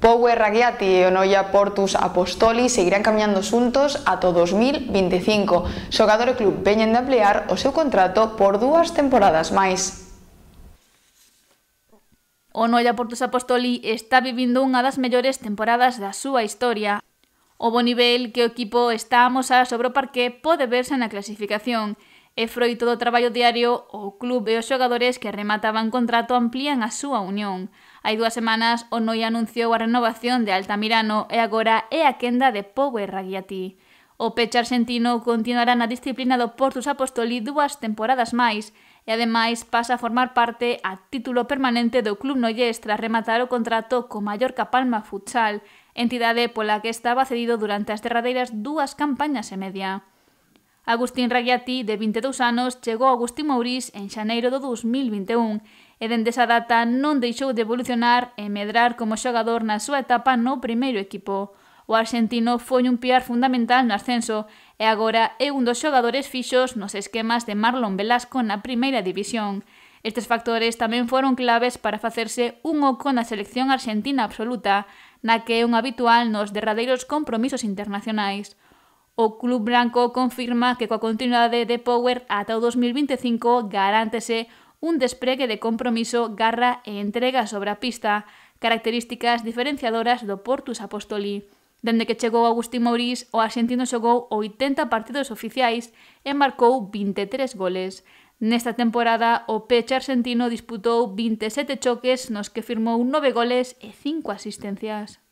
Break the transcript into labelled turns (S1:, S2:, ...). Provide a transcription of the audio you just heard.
S1: Power Ragiati e Onoia Portus Apostoli seguirán camiñando xuntos ata 2025. Xogador e club veñen de ampliar o seu contrato por dúas temporadas máis.
S2: O Noia Portus Apostoli está vivindo unha das mellores temporadas da súa historia. O bo nivel que o equipo está a sobre o parqué pode verse na clasificación, e froito do traballo diario, o club e os xogadores que remataban contrato amplían a súa unión. Hai dúas semanas, o Noi anunciou a renovación de Altamirano e agora é a quenda de Pou e Raguiatí. O peche argentino continuará na disciplina do Portus Apostoli dúas temporadas máis, e ademais pasa a formar parte a título permanente do Club Noyes tras rematar o contrato co Mallorca Palma Futsal, entidade pola que estaba cedido durante as derradeiras dúas campañas e media. Agustín Ragiati, de 22 anos, chegou a Agustín Mourís en xaneiro do 2021 e dende esa data non deixou de evolucionar e medrar como xogador na súa etapa no primeiro equipo. O argentino foi un piar fundamental no ascenso e agora é un dos xogadores fixos nos esquemas de Marlon Velasco na primeira división. Estes factores tamén foron claves para facerse un oco na selección argentina absoluta, na que é un habitual nos derradeiros compromisos internacionais. O Club Branco confirma que coa continuidade de Power ata o 2025 garántese un despregue de compromiso, garra e entrega sobre a pista, características diferenciadoras do Portus Apostoli. Dende que chegou Agustín Mourís, o argentino xogou 80 partidos oficiais e marcou 23 goles. Nesta temporada, o peche argentino disputou 27 choques nos que firmou 9 goles e 5 asistencias.